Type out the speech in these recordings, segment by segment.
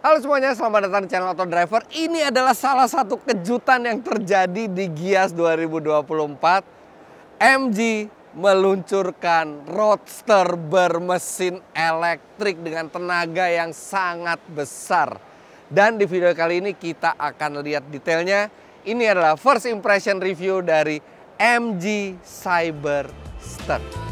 Halo semuanya, selamat datang di channel Auto Driver. Ini adalah salah satu kejutan yang terjadi di Gias 2024. MG meluncurkan roadster bermesin elektrik dengan tenaga yang sangat besar. Dan di video kali ini kita akan lihat detailnya. Ini adalah first impression review dari MG Cyberster.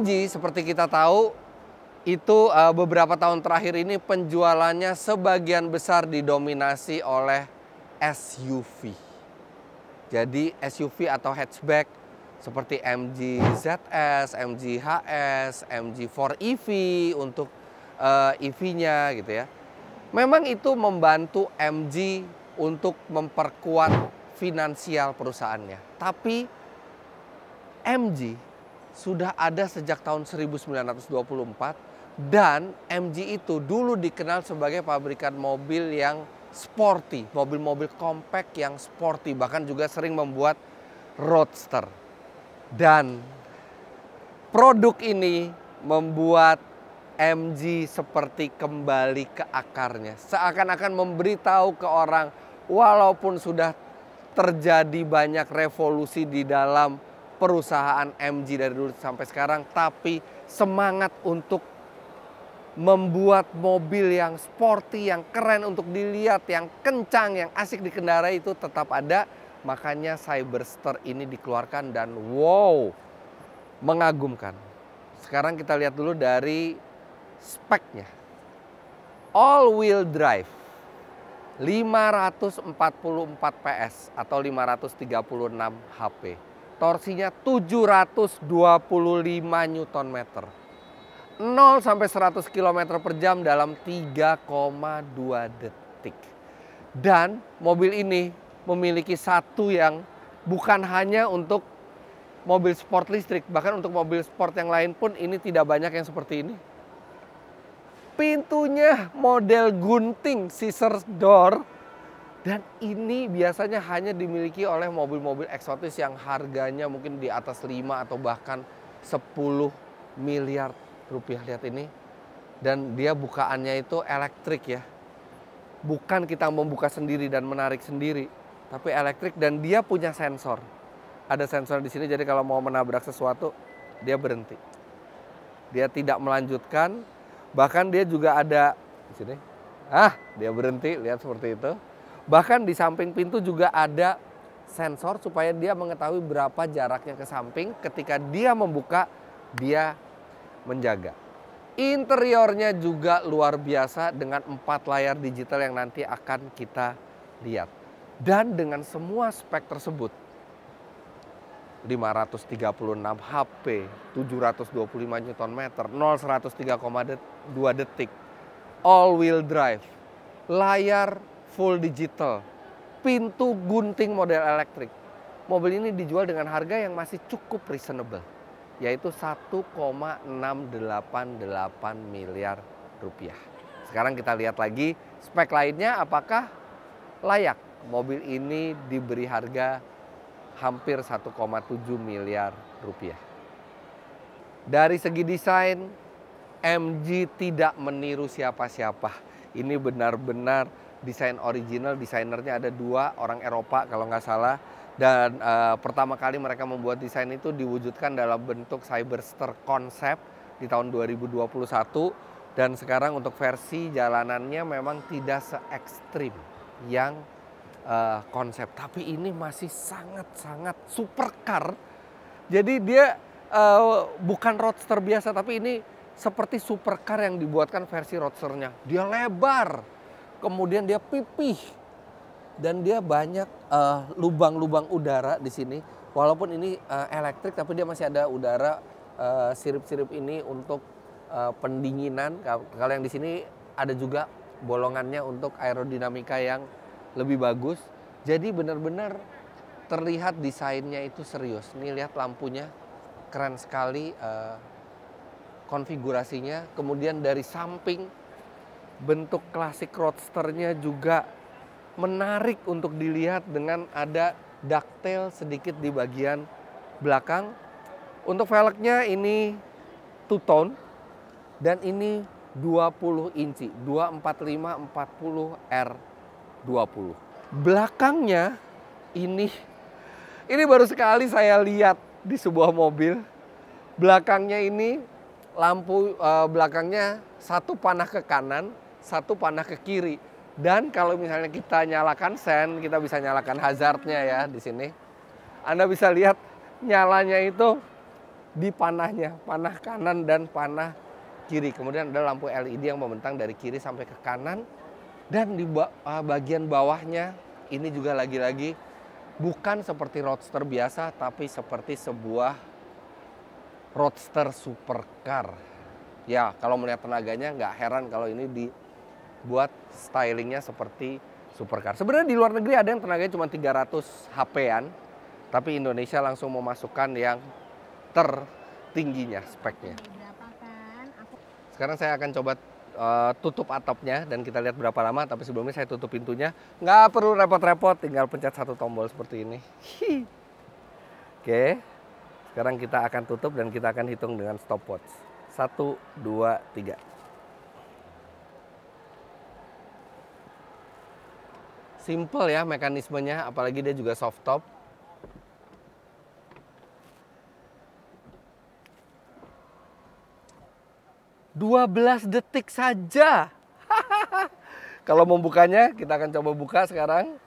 MG seperti kita tahu itu uh, beberapa tahun terakhir ini penjualannya sebagian besar didominasi oleh SUV. Jadi SUV atau hatchback seperti MG ZS, MG HS, MG 4EV untuk uh, eh, EV-nya gitu ya. Memang itu membantu MG untuk memperkuat finansial perusahaannya. Tapi MG sudah ada sejak tahun 1924 dan MG itu dulu dikenal sebagai pabrikan mobil yang sporty, mobil-mobil compact yang sporty bahkan juga sering membuat roadster. Dan produk ini membuat MG seperti kembali ke akarnya. Seakan-akan memberitahu ke orang walaupun sudah terjadi banyak revolusi di dalam perusahaan MG dari dulu sampai sekarang, tapi semangat untuk membuat mobil yang sporty, yang keren untuk dilihat, yang kencang, yang asik dikendarai itu tetap ada. Makanya Cyberster ini dikeluarkan dan wow, mengagumkan. Sekarang kita lihat dulu dari speknya. All wheel drive 544 PS atau 536 HP torsinya 725 Newton meter. 0 sampai 100 km per jam dalam 3,2 detik. Dan mobil ini memiliki satu yang bukan hanya untuk mobil sport listrik, bahkan untuk mobil sport yang lain pun ini tidak banyak yang seperti ini. Pintunya model gunting scissors door dan ini biasanya hanya dimiliki oleh mobil-mobil eksotis yang harganya mungkin di atas 5 atau bahkan 10 miliar rupiah. Lihat ini. Dan dia bukaannya itu elektrik ya. Bukan kita membuka sendiri dan menarik sendiri, tapi elektrik dan dia punya sensor. Ada sensor di sini jadi kalau mau menabrak sesuatu dia berhenti. Dia tidak melanjutkan, bahkan dia juga ada di sini. Ah, dia berhenti, lihat seperti itu Bahkan di samping pintu juga ada sensor supaya dia mengetahui berapa jaraknya ke samping. Ketika dia membuka, dia menjaga. Interiornya juga luar biasa dengan empat layar digital yang nanti akan kita lihat. Dan dengan semua spek tersebut, 536 HP, 725 Nm, 0 103,2 detik, all wheel drive, layar full digital, pintu gunting model elektrik. Mobil ini dijual dengan harga yang masih cukup reasonable, yaitu 1,688 miliar rupiah. Sekarang kita lihat lagi spek lainnya apakah layak mobil ini diberi harga hampir 1,7 miliar rupiah. Dari segi desain, MG tidak meniru siapa-siapa. Ini benar-benar desain original desainernya ada dua orang Eropa kalau nggak salah dan uh, pertama kali mereka membuat desain itu diwujudkan dalam bentuk cyberster konsep di tahun 2021 dan sekarang untuk versi jalanannya memang tidak se ekstrim yang uh, konsep tapi ini masih sangat-sangat supercar jadi dia uh, bukan roadster biasa tapi ini seperti supercar yang dibuatkan versi roadsternya dia lebar kemudian dia pipih dan dia banyak eh, lubang-lubang uh, udara di sini. Walaupun ini uh, elektrik, tapi dia masih ada udara eh, sirip-sirip uh, ini untuk uh, pendinginan. Kalau yang di sini ada juga bolongannya untuk aerodinamika yang lebih bagus. Jadi benar-benar terlihat desainnya itu serius. Nih lihat lampunya keren sekali uh, konfigurasinya. Kemudian dari samping bentuk klasik roadsternya juga menarik untuk dilihat dengan ada ducktail sedikit di bagian belakang. Untuk velgnya ini two tone dan ini 20 inci, 245 40 R 20. Belakangnya ini ini baru sekali saya lihat di sebuah mobil. Belakangnya ini lampu uh, belakangnya satu panah ke kanan, satu panah ke kiri. Dan kalau misalnya kita nyalakan sen, kita bisa nyalakan hazardnya ya di sini. Anda bisa lihat nyalanya itu di panahnya, panah kanan dan panah kiri. Kemudian ada lampu LED yang membentang dari kiri sampai ke kanan. Dan di eh, bagian bawahnya ini juga lagi-lagi bukan seperti roadster biasa, tapi seperti sebuah roadster supercar. Ya, kalau melihat tenaganya nggak heran kalau ini di buat stylingnya seperti supercar. Sebenarnya di luar negeri ada yang tenaganya cuma 300 HP-an, tapi Indonesia langsung memasukkan yang tertingginya speknya. Sekarang saya akan coba eh, tutup atapnya dan kita lihat berapa lama, tapi sebelumnya saya tutup pintunya. Nggak perlu repot-repot, tinggal pencet satu tombol seperti ini. Oke, sekarang kita akan tutup dan kita akan hitung dengan stopwatch. Satu, dua, tiga. Simple ya mekanismenya, apalagi dia juga soft top. Dua belas detik saja. Kalau membukanya, kita akan coba buka sekarang.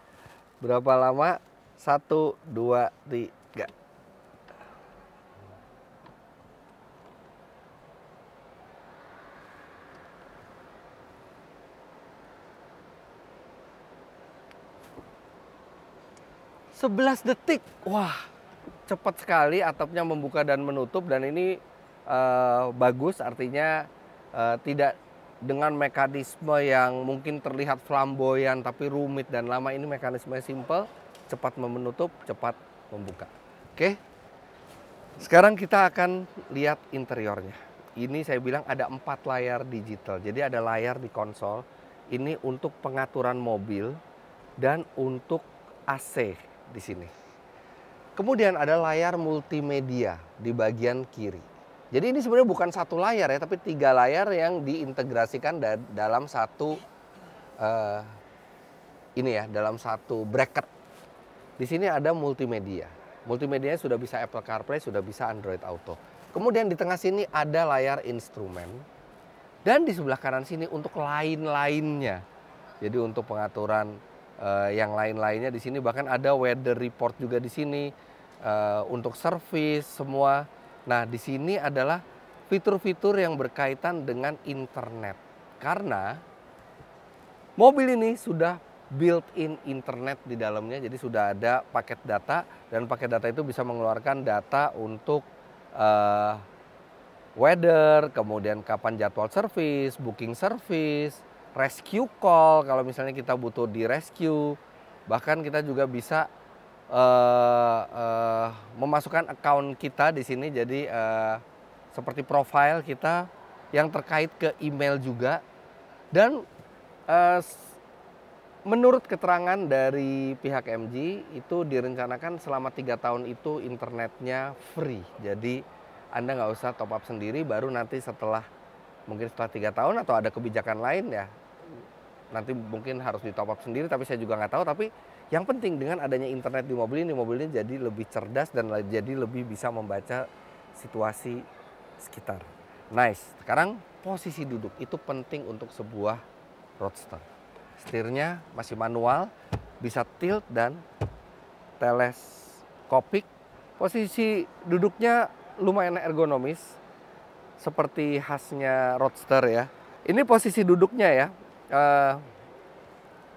Berapa lama? Satu, dua, tiga. 11 detik. Wah, cepat sekali atapnya membuka dan menutup dan ini uh, bagus artinya uh, tidak dengan mekanisme yang mungkin terlihat flamboyan tapi rumit dan lama ini mekanisme simple, cepat menutup, cepat membuka. Oke. Sekarang kita akan lihat interiornya. Ini saya bilang ada empat layar digital. Jadi ada layar di konsol. Ini untuk pengaturan mobil dan untuk AC di sini. Kemudian ada layar multimedia di bagian kiri. Jadi ini sebenarnya bukan satu layar ya, tapi tiga layar yang diintegrasikan da dalam satu uh, ini ya, dalam satu bracket. Di sini ada multimedia. Multimedianya sudah bisa Apple CarPlay, sudah bisa Android Auto. Kemudian di tengah sini ada layar instrumen. Dan di sebelah kanan sini untuk lain-lainnya. Jadi untuk pengaturan uh, yang lain-lainnya di sini bahkan ada weather report juga di sini uh, untuk service semua. Nah, di sini adalah fitur-fitur yang berkaitan dengan internet. Karena mobil ini sudah built-in internet di dalamnya, jadi sudah ada paket data dan paket data itu bisa mengeluarkan data untuk uh, weather, kemudian kapan jadwal service, booking service, rescue call kalau misalnya kita butuh di rescue. Bahkan kita juga bisa uh, uh, memasukkan account kita di sini jadi uh, seperti profile kita yang terkait ke email juga dan uh, menurut keterangan dari pihak MG itu direncanakan selama tiga tahun itu internetnya free jadi anda nggak usah top up sendiri baru nanti setelah mungkin setelah tiga tahun atau ada kebijakan lain ya nanti mungkin harus ditopak sendiri tapi saya juga nggak tahu tapi yang penting dengan adanya internet di mobil ini mobil ini jadi lebih cerdas dan jadi lebih bisa membaca situasi sekitar nice sekarang posisi duduk itu penting untuk sebuah roadster setirnya masih manual bisa tilt dan teleskopik posisi duduknya lumayan ergonomis seperti khasnya roadster ya ini posisi duduknya ya uh,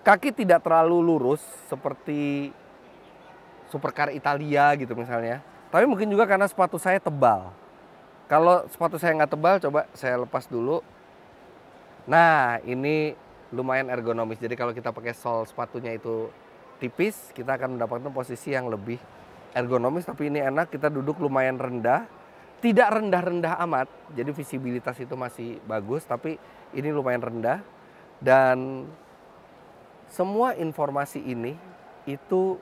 kaki tidak terlalu lurus seperti supercar Italia gitu misalnya. Tapi mungkin juga karena sepatu saya tebal. Kalau sepatu saya nggak tebal, coba saya lepas dulu. Nah, ini lumayan ergonomis. Jadi kalau kita pakai sol sepatunya itu tipis, kita akan mendapatkan posisi yang lebih ergonomis. Tapi ini enak, kita duduk lumayan rendah. Tidak rendah-rendah amat, jadi visibilitas itu masih bagus. Tapi ini lumayan rendah dan semua informasi ini itu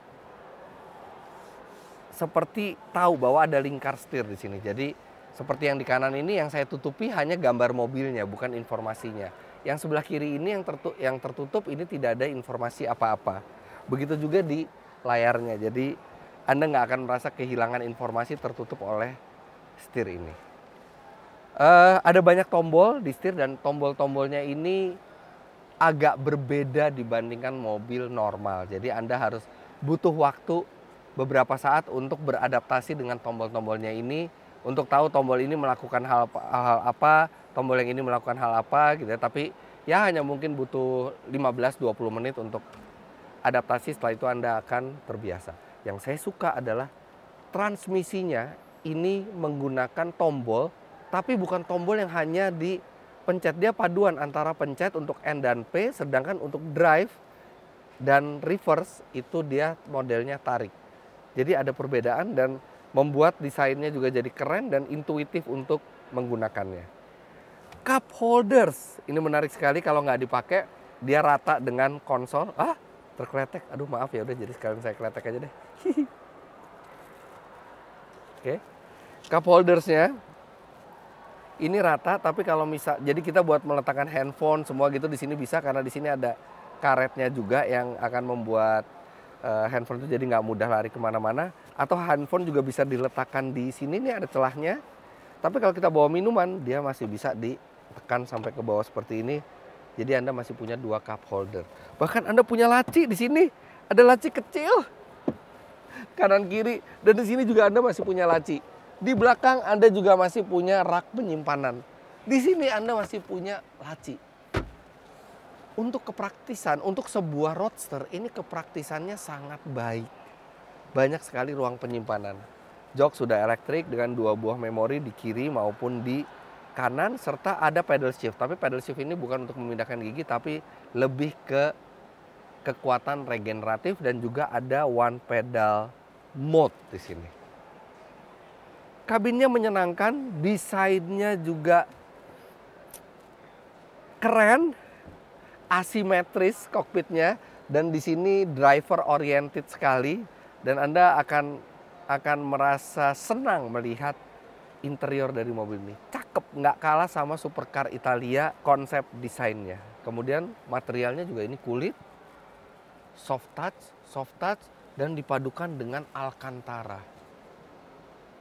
seperti tahu bahwa ada lingkar setir di sini. Jadi seperti yang di kanan ini yang saya tutupi hanya gambar mobilnya bukan informasinya. Yang sebelah kiri ini yang tertutup, yang tertutup ini tidak ada informasi apa-apa. Begitu juga di layarnya. Jadi Anda nggak akan merasa kehilangan informasi tertutup oleh setir ini. Uh, ada banyak tombol di setir dan tombol-tombolnya ini agak berbeda dibandingkan mobil normal. Jadi Anda harus butuh waktu beberapa saat untuk beradaptasi dengan tombol-tombolnya ini untuk tahu tombol ini melakukan hal, hal apa, tombol yang ini melakukan hal apa gitu ya. Tapi ya hanya mungkin butuh 15-20 menit untuk adaptasi setelah itu Anda akan terbiasa. Yang saya suka adalah transmisinya ini menggunakan tombol tapi bukan tombol yang hanya di pencet dia paduan antara pencet untuk N dan P, sedangkan untuk drive dan reverse itu dia modelnya tarik. Jadi ada perbedaan dan membuat desainnya juga jadi keren dan intuitif untuk menggunakannya. Cup holders, ini menarik sekali kalau nggak dipakai dia rata dengan konsol. Ah, terkretek. Aduh maaf ya udah jadi sekalian saya kletek aja deh. Oke. Okay. Cup holdersnya ini rata tapi kalau misal jadi kita buat meletakkan handphone semua gitu di sini bisa karena di sini ada karetnya juga yang akan membuat uh, handphone itu jadi nggak mudah lari kemana-mana atau handphone juga bisa diletakkan di sini nih ada celahnya tapi kalau kita bawa minuman dia masih bisa ditekan sampai ke bawah seperti ini jadi anda masih punya dua cup holder bahkan anda punya laci di sini ada laci kecil kanan kiri dan di sini juga anda masih punya laci di belakang Anda juga masih punya rak penyimpanan. Di sini Anda masih punya laci. Untuk kepraktisan, untuk sebuah roadster ini kepraktisannya sangat baik. Banyak sekali ruang penyimpanan. Jok sudah elektrik dengan dua buah memori di kiri maupun di kanan serta ada pedal shift. Tapi pedal shift ini bukan untuk memindahkan gigi tapi lebih ke kekuatan regeneratif dan juga ada one pedal mode di sini kabinnya menyenangkan, desainnya juga keren, asimetris kokpitnya dan di sini driver oriented sekali dan Anda akan akan merasa senang melihat interior dari mobil ini. Cakep, nggak kalah sama supercar Italia konsep desainnya. Kemudian materialnya juga ini kulit, soft touch, soft touch, dan dipadukan dengan Alcantara.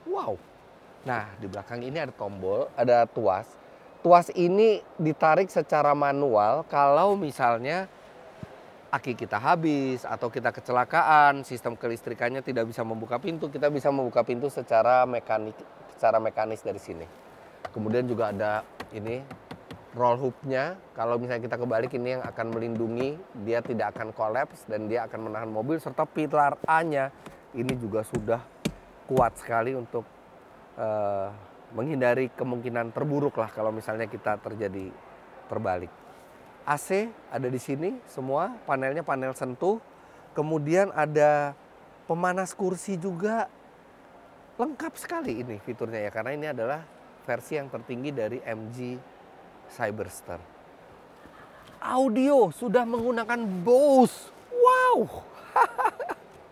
Wow, Nah, di belakang ini ada tombol, ada tuas. Tuas ini ditarik secara manual kalau misalnya aki kita habis atau kita kecelakaan, sistem kelistrikannya tidak bisa membuka pintu, kita bisa membuka pintu secara mekanik secara mekanis dari sini. Kemudian juga ada ini roll hoopnya, kalau misalnya kita kebalik ini yang akan melindungi, dia tidak akan kolaps dan dia akan menahan mobil serta pilar A-nya ini juga sudah kuat sekali untuk eh, menghindari kemungkinan terburuk lah kalau misalnya kita terjadi terbalik. AC ada di sini semua, panelnya panel sentuh. Kemudian ada pemanas kursi juga. Lengkap sekali ini fiturnya ya karena ini adalah versi yang tertinggi dari MG Cyberster. Audio sudah menggunakan Bose. Wow.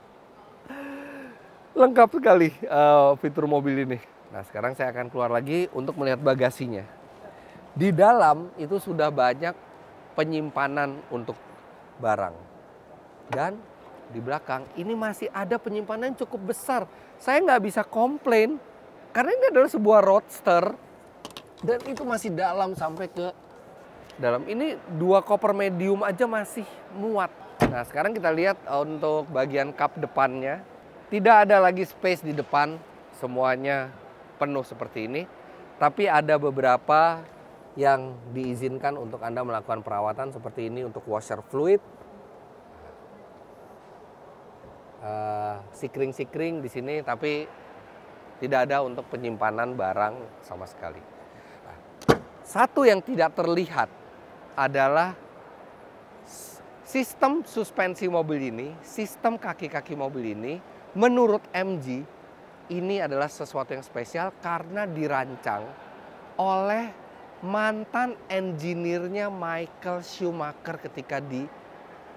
Lengkap sekali uh, fitur mobil ini. Nah sekarang saya akan keluar lagi untuk melihat bagasinya. Di dalam itu sudah banyak penyimpanan untuk barang. Dan di belakang ini masih ada penyimpanan cukup besar. Saya nggak bisa komplain karena ini adalah sebuah roadster dan itu masih dalam sampai ke dalam. Ini dua koper medium aja masih muat. Nah sekarang kita lihat eh, untuk bagian cup depannya. Tidak ada lagi space di depan, semuanya penuh seperti ini, tapi ada beberapa yang diizinkan untuk Anda melakukan perawatan seperti ini untuk washer fluid. Eh, sikring-sikring di sini, tapi tidak ada untuk penyimpanan barang sama sekali. satu yang tidak terlihat adalah sistem suspensi mobil ini, sistem kaki-kaki mobil ini, menurut MG ini adalah sesuatu yang spesial karena dirancang oleh mantan engineer-nya Michael Schumacher ketika di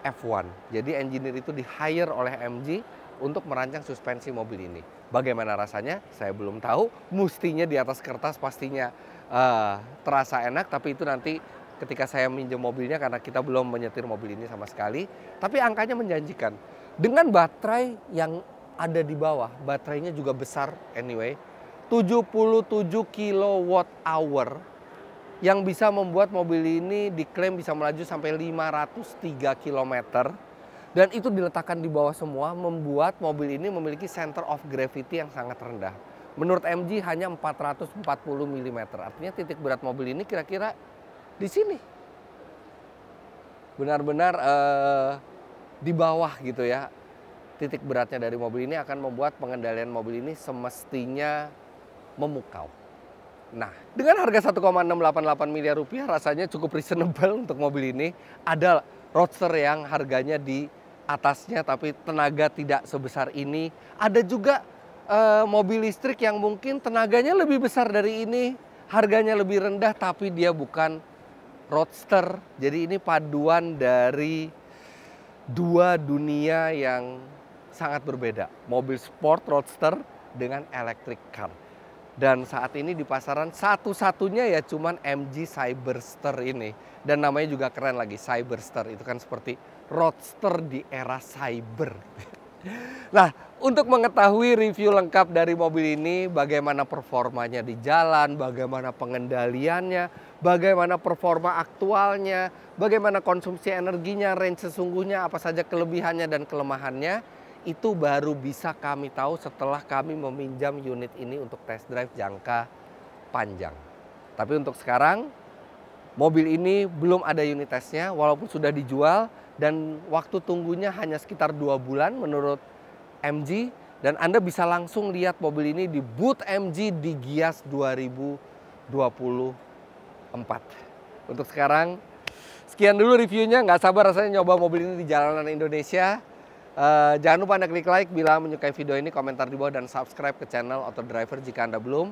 F1. Jadi engineer itu di hire oleh MG untuk merancang suspensi mobil ini. Bagaimana rasanya? Saya belum tahu. Mustinya di atas kertas pastinya uh, terasa enak, tapi itu nanti ketika saya minjem mobilnya karena kita belum menyetir mobil ini sama sekali. Tapi angkanya menjanjikan. Dengan baterai yang ada di bawah. Baterainya juga besar anyway. 77 kilowatt hour yang bisa membuat mobil ini diklaim bisa melaju sampai 503 km dan itu diletakkan di bawah semua membuat mobil ini memiliki center of gravity yang sangat rendah. Menurut MG hanya 440 mm. Artinya titik berat mobil ini kira-kira di sini. Benar-benar uh, di bawah gitu ya titik beratnya dari mobil ini akan membuat pengendalian mobil ini semestinya memukau. Nah, dengan harga 1,688 miliar rupiah rasanya cukup reasonable untuk mobil ini. Ada roadster yang harganya di atasnya tapi tenaga tidak sebesar ini. Ada juga uh, mobil listrik yang mungkin tenaganya lebih besar dari ini, harganya lebih rendah tapi dia bukan roadster. Jadi ini paduan dari dua dunia yang sangat berbeda. Mobil sport roadster dengan electric car. Dan saat ini di pasaran satu-satunya ya cuman MG Cyberster ini. Dan namanya juga keren lagi, Cyberster. Itu kan seperti roadster di era cyber. Nah, untuk mengetahui review lengkap dari mobil ini, bagaimana performanya di jalan, bagaimana pengendaliannya, bagaimana performa aktualnya, bagaimana konsumsi energinya, range sesungguhnya, apa saja kelebihannya dan kelemahannya, itu baru bisa kami tahu setelah kami meminjam unit ini untuk test drive jangka panjang. Tapi untuk sekarang, mobil ini belum ada unit testnya walaupun sudah dijual dan waktu tunggunya hanya sekitar dua bulan menurut MG dan Anda bisa langsung lihat mobil ini di boot MG di Gias 2024. Untuk sekarang, sekian dulu reviewnya. Nggak sabar rasanya nyoba mobil ini di jalanan Indonesia. Uh, jangan lupa Anda klik like bila menyukai video ini, komentar di bawah, dan subscribe ke channel Autodriver jika Anda belum.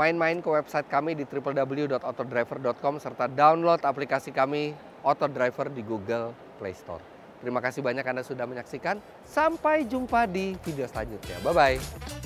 Main-main ke website kami di www.autodriver.com serta download aplikasi kami Autodriver di Google Play Store. Terima kasih banyak Anda sudah menyaksikan. Sampai jumpa di video selanjutnya. Bye-bye.